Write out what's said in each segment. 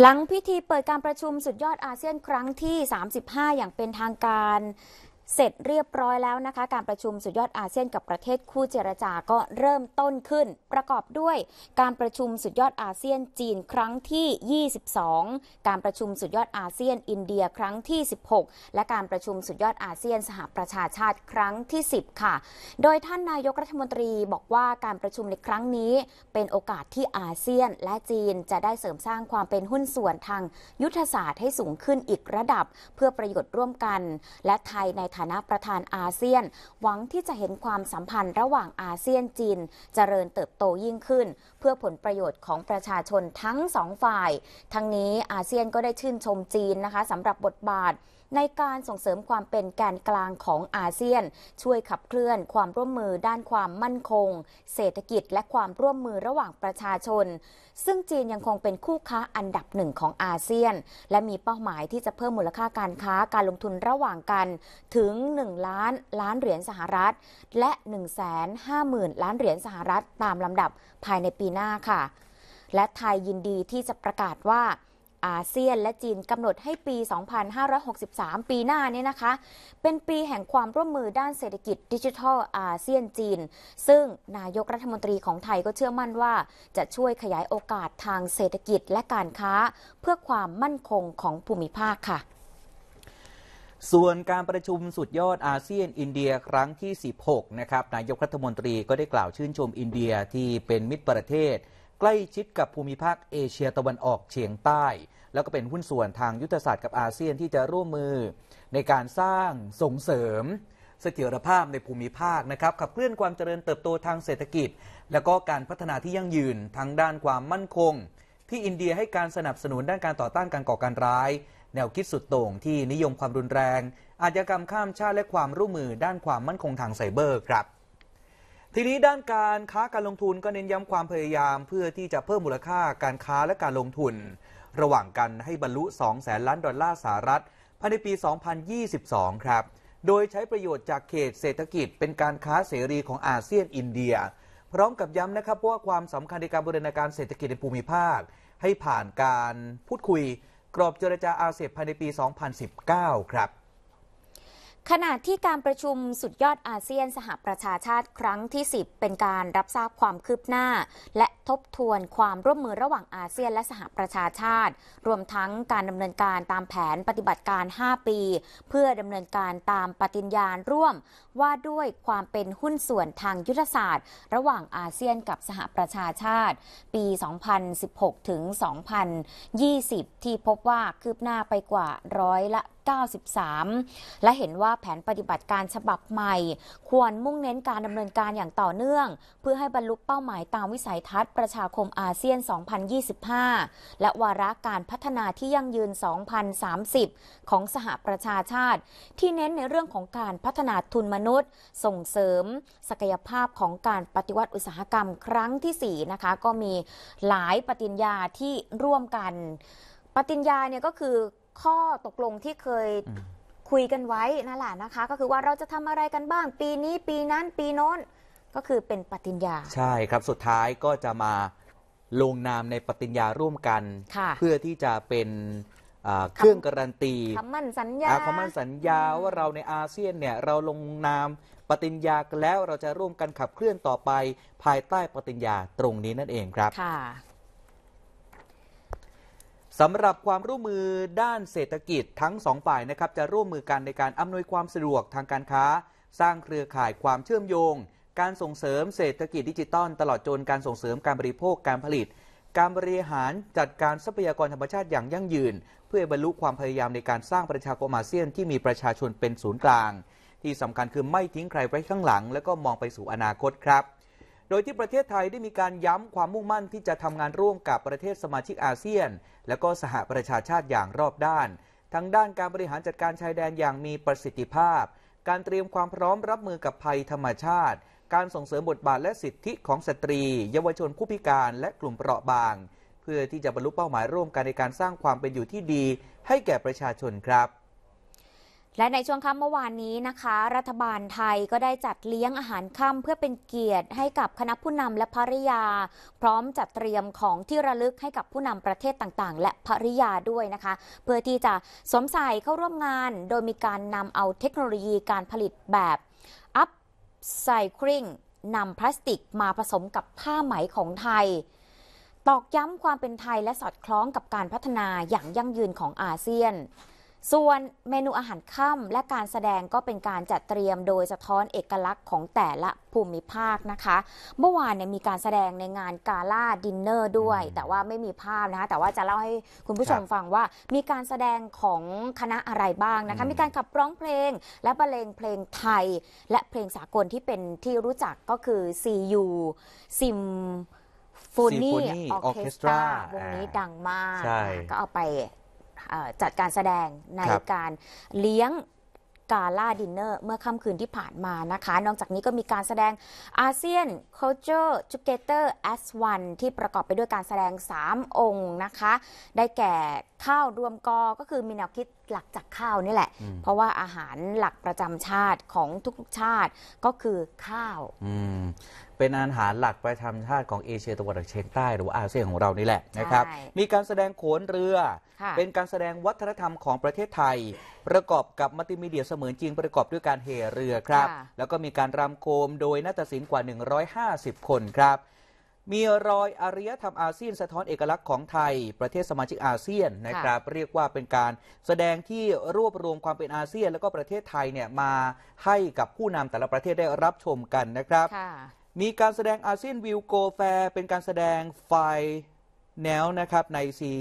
หลังพิธีเปิดการประชุมสุดยอดอาเซียนครั้งที่ 35 อย่างเป็นทางการเสร็จเรียบร้อยแล้วนะคะการประชุมสุดยอดอาเซียน กับประเทศคู่เจรจาก็เริ่มต้นขึ้น ประกอบด้วยการประชุมสุดยอดอาเซียนจีนครั้งที่ 22 การประชุมสุดยอดอาเซียนอินเดีย ครั้งที่ 16 และการประชุมสุดยอดอาเซียนสหประชาชาติครั้งที่ 10 ค่ะ โดยท่านนายกรัฐมนตรีบอกว่าการประชุมในครั้งนี้ เป็นโอกาสที่อาเซียนและจีนจะได้เสริมสร้างความเป็นหุ้นส่วนทางยุทธศาสตร์ให้สูงขึ้นอีกระดับ เพื่อประโยชน์ร่วมกัน และไทยในฐานะประธานอาเซียนหวังที่จะเห็นความสัมพันธ์ระหว่างอาเซียนจีนเจริญเติบโตยิ่งขึ้น เพื่อผลประโยชน์ของประชาชนทั้งสองฝ่ายทั้งนี้อาเซียนก็ได้ชื่นชมจีนนะคะสำหรับบทบาท ในการส่งเสริมความเป็นแกนกลางของอาเซียน ช่วยขับเคลื่อน ความร่วมมือด้านความมั่นคง เศรษฐกิจและความร่วมมือระหว่างประชาชน ซึ่งจีนยังคงเป็นคู่ค้าอันดับหนึ่งของอาเซียน และมีเป้าหมายที่จะเพิ่มมูลค่าการค้าการลงทุนระหว่างกันถึถึง1 ล้านล้านเหรียญสหรัฐ และ 1 5 0 0 0 0 ล้านเหรียญสหรัฐ ตามลำดับภายในปีหน้าค่ะ และไทยยินดีที่จะประกาศว่าอาเซียนและจีนกำหนดให้ปี 2563 ปีหน้านี้นะคะ เป็นปีแห่งความร่วมมือด้านเศรษฐกิจดิจิทัลอาเซียนจีน ซึ่งนายกรัฐมนตรีของไทยก็เชื่อมั่นว่า จะช่วยขยายโอกาสทางเศรษฐกิจและการค้า เพื่อความมั่นคงของภูมิภาคค่ะส่วนการประชุมสุดยอดอาเซียนอินเดียครั้งที่ 16 นะครับ นายกรัฐมนตรีก็ได้กล่าวชื่นชมอินเดียที่เป็นมิตรประเทศ ใกล้ชิดกับภูมิภาคเอเชียตะวันออกเฉียงใต้ แล้วก็เป็นหุ้นส่วนทางยุทธศาสตร์กับอาเซียนที่จะร่วมมือ ในการสร้างส่งเสริม เสถียรภาพในภูมิภาคนะครับขับเคลื่อนความเจริญเติบโตทางเศรษฐกิจ และก็การพัฒนาที่ยั่งยืนทางด้านความมั่นคง ที่อินเดียให้การสนับสนุนด้านการต่อต้านการก่อการร้ายแนวคิดสุดโต่งที่นิยมความรุนแรง อาชญากรรมข้ามชาติและความร่วมมือด้านความมั่นคงทางไซเบอร์ครับ ทีนี้ด้านการค้าการลงทุนก็เน้นย้ำความพยายามเพื่อที่จะเพิ่มมูลค่าการค้าและการลงทุน ระหว่างกันให้บรรลุ2แสนล้าน ดอลลาร์สหรัฐภายในปี 2022 ครับ โดยใช้ประโยชน์จากเขตเศรษฐกิจ เป็นการค้าเสรีของอาเซียนอินเดีย พร้อมกับย้ำนะครับว่าความสำคัญในการบริหารการเศรษฐกิจในภูมิภาค ให้ผ่านการ พูดคุยกรอบเจรจาอาเซียนภายในปี 2019 ครับขณะที่การประชุมสุดยอดอาเซียนสหประชาชาติครั้งที่ 10 เป็นการรับทราบความคืบหน้า และทบทวนความร่วมมือระหว่างอาเซียนและสหประชาชาติ รวมทั้งการดำเนินการตามแผนปฏิบัติการ 5 ปี เพื่อดำเนินการตามปฏิญญาร่วม ว่าด้วยความเป็นหุ้นส่วนทางยุทธศาสตร์ ระหว่างอาเซียนกับสหประชาชาติ ปี 2016 ถึง 2020 ที่พบว่าคืบหน้าไปกว่าร้อยละ93และเห็นว่าแผนปฏิบัติการฉบับใหม่ ควรมุ่งเน้นการดำเนินการอย่างต่อเนื่อง เพื่อให้บรรลุเป้าหมายตามวิสัยทัศน์ประชาคมอาเซียน 2025 และวาระการพัฒนาที่ยั่งยืน 2030 ของสหประชาชาติ ที่เน้นในเรื่องของการพัฒนาทุนมนุษย์ ส่งเสริม ศักยภาพของการปฏิวัติอุตสาหกรรม ครั้งที่4นะคะก็มีหลายปฏิญญาที่ร่วมกัน ปฏิญญาเนี่ยก็คือข้อตกลงที่เคยคุยกันไว้นั่นแหละนะคะ ก็คือว่าเราจะทำอะไรกันบ้างปีนี้ปีนั้นปีโน้นก็คือเป็นปฏิญญา ใช่ครับสุดท้ายก็จะมาลงนามในปฏิญญาร่วมกัน เพื่อที่จะเป็นเครื่องการันตีคำมั่นสัญญาคำมั่นสัญญาว่าเราในอาเซียนเนี่ยเราลงนามปฏิญญาแล้วเราจะร่วมกันขับเคลื่อนต่อไปภายใต้ปฏิญญาตรงนี้นั่นเองครับสำหรับความร่วมมือด้านเศรษฐกิจทั้งสองฝ่ายนะครับจะร่วมมือกัน ในการอำนวยความสะดวกทางการค้า สร้างเครือข่ายความเชื่อมโยง การส่งเสริมเศรษฐกิจดิจิตอลตลอดจนการส่งเสริมการบริโภคการผลิตการบริหารจัดการทรัพยากรธรรมชาติอย่างยั่งยืน เพื่อบรรลุความพยายามในการสร้างประชาคมอาเซียนที่มีประชาชนเป็นศูนย์กลาง ที่สำคัญคือไม่ทิ้งใครไว้ข้างหลัง และก็มองไปสู่อนาคตครับโดยที่ประเทศไทยได้มีการย้ำความมุ่งมั่นที่จะทำงานร่วมกับประเทศสมาชิกอาเซียน และก็สหประชาชาติอย่างรอบด้าน ทั้งด้านการบริหารจัดการชายแดนอย่างมีประสิทธิภาพ การเตรียมความพร้อมรับมือกับภัยธรรมชาติ การส่งเสริมบทบาทและสิทธิของสตรี เยาวชนผู้พิการและกลุ่มเปราะบาง เพื่อที่จะบรรลุเป้าหมายร่วมกันในการสร้างความเป็นอยู่ที่ดี ให้แก่ประชาชนครับและในช่วงค่ำเมื่อวานนี้นะคะ รัฐบาลไทยก็ได้จัดเลี้ยงอาหารค่ำเพื่อเป็นเกียรติ ให้กับคณะผู้นำและภริยา พร้อมจัดเตรียมของที่ระลึกให้กับผู้นำประเทศต่างๆ และภริยาด้วยนะคะ เพื่อที่จะสวมใส่เข้าร่วมงานโดยมีการนำเอาเทคโนโลยีการผลิตแบบอัพไซคลิงนำพลาสติกมาผสมกับผ้าไหมของไทย ตอกย้ำความเป็นไทยและสอดคล้องกับการพัฒนาอย่างยั่งยืนของอาเซียนส่วนเมนูอาหารค่ำและการแสดงก็เป็นการจัดเตรียมโดยสะท้อนเอกลักษณ์ของแต่ละภูมิภาคนะคะ เมื่อวานเนี่ยมีการแสดงในงานกาล่าดินเนอร์ด้วย แต่ว่าไม่มีภาพนะคะแต่ว่าจะเล่าให้คุณผู้ชมฟังว่า มีการแสดงของคณะอะไรบ้างนะคะมีการขับร้องเพลงและบรรเลงเพลงไทย และเพลงสากลที่เป็นที่รู้จักก็คือ CU ซิมฟูนี่ออเคสตราวงนี้ดังมากก็เอาไปจัดการแสดงในการเลี้ยงกาล่าดินเนอร์เมื่อค่ำคืนที่ผ่านมานะคะ นอกจากนี้ก็มีการแสดงอาเซียน Culture Together as 1ที่ประกอบไปด้วยการแสดง 3 องค์นะคะได้แก่ข้าวรวมกอ ก็คือมีแนวคิดหลักจากข้าวนี่แหละ เพราะว่าอาหารหลักประจำชาติของทุกๆชาติก็คือข้าว เป็นอาหารหลักประจำชาติของเอเชียตะวันออกเฉียงใต้หรือว่าอาเซียนของเรานี่แหละนะครับ มีการแสดงโขนเรือ เป็นการแสดงวัฒนธรรมของประเทศไทย ประกอบกับมัลติมีเดียเสมือนจริงประกอบด้วยการเห่เรือครับ แล้วก็มีการรำโคมโดยนัตศิลป์กว่า 150 คนครับมีรอยอารยธรรมอาเซียนสะท้อนเอกลักษณ์ของไทย ประเทศสมาชิกอาเซียนนะครับ เรียกว่าเป็นการแสดงที่รวบรวมความเป็นอาเซียนแล้วก็ประเทศไทยเนี่ยมาให้กับผู้นำแต่ละประเทศได้รับชมกันนะครับ มีการแสดงอาเซียนวิวโกแฟร์เป็นการแสดงไฟแนวนะครับในซี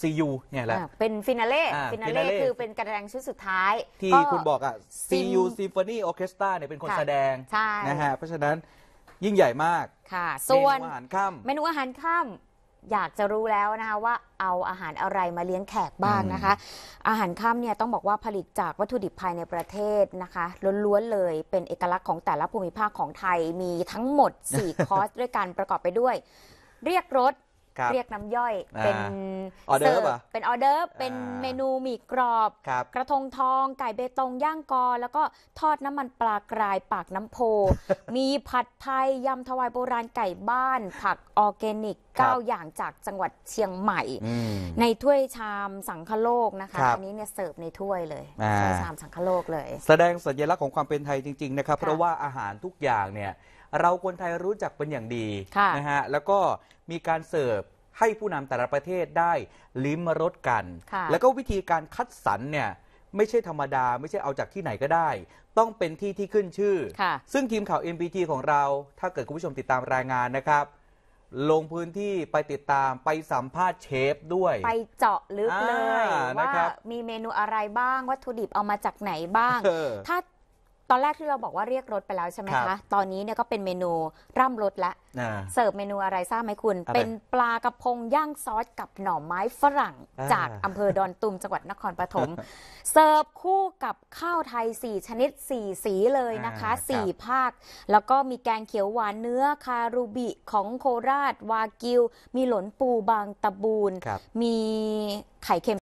ซียเนี่ยแหละเป็นฟินาเล่ฟินาเล่คือเป็นการแสดงชุดสุดท้ายที่คุณบอกอ่ะซียูซ p h o n นีออเคสตราเนี่ยเป็นคนแสดงนะฮะเพราะฉะนั้นยิ่งใหญ่มาก ค่ะ ส่วนเมนูอาหารค่ำเมนูอาหารค่ำอยากจะรู้แล้วนะคะว่าเอาอาหารอะไรมาเลี้ยงแขกบ้างนะคะ อาหารค่ำเนี่ยต้องบอกว่าผลิตจากวัตถุดิบภายในประเทศนะคะ ล้วน ๆ เลยเป็นเอกลักษณ์ของแต่ละภูมิภาคของไทยมีทั้งหมด 4 คอร์สด้วยกัน ประกอบไปด้วย เรียกรถรเรียกน้ำย่อยอเป็นออเดอร์เป็นออเดอร์เป็นเมนูหมี่กรอบรบกระทงทองไก่เบตงย่างกอ แล้วก็ทอดน้ำมันปลากรายปากน้ำโพ มีผัดไทยยำถวายโบราณไก่บ้าน ผักออร์แกนิก9อย่างจากจังหวัดเชียงใหม่มในถ้วยชามสังคโลกนะคะคอันนี้เนี่ยเสิร์ฟในถ้วยเลย ชามสังคโลกเลย แสดงสัญลักษณ์ของความเป็นไทยจริง ๆนะครับ เพราะว่าอาหารทุกอย่างเนี่ยเราคนไทยรู้จักเป็นอย่างดีะนะฮะแล้วก็มีการเสิร์ฟให้ผู้นำแต่ละประเทศได้ลิ้มรสกัน แล้วก็วิธีการคัดสรรเนี่ยไม่ใช่ธรรมดา ไม่ใช่เอาจากที่ไหนก็ได้ ต้องเป็นที่ที่ขึ้นชื่อ ซึ่งทีมข่าว MPT ของเรา ถ้าเกิดคุณผู้ชมติดตามรายงานนะครับ ลงพื้นที่ไปติดตามไปสัมภาษณ์เชฟด้วย ไปเจาะลึกเลย ว่ามีเมนูอะไรบ้างวัตถุดิบเอามาจากไหนบ้าง ถ้าตอนแรกที่เราบอกว่าเรียกรถไปแล้วใช่ไหมคะ ตอนนี้เนี่ยก็เป็นเมนูร่ำรและวเสิร์ฟเมนูอะไรทราบไหมคุณ เป็นปลากระพงย่างซอสกับหน่อไม้ฝรั่ง จากอำเภอดอนตุมจังหวัดนครปฐม เสิร์ฟคู่กับข้าวไทย 4 ชนิด 4 สีเลยนะคะ่4ภาค แล้วก็มีแกงเขียวหวานเนื้อคารูบิของโคราช วากิว มีหลนปูบางตะบูน มีไข่เค็ม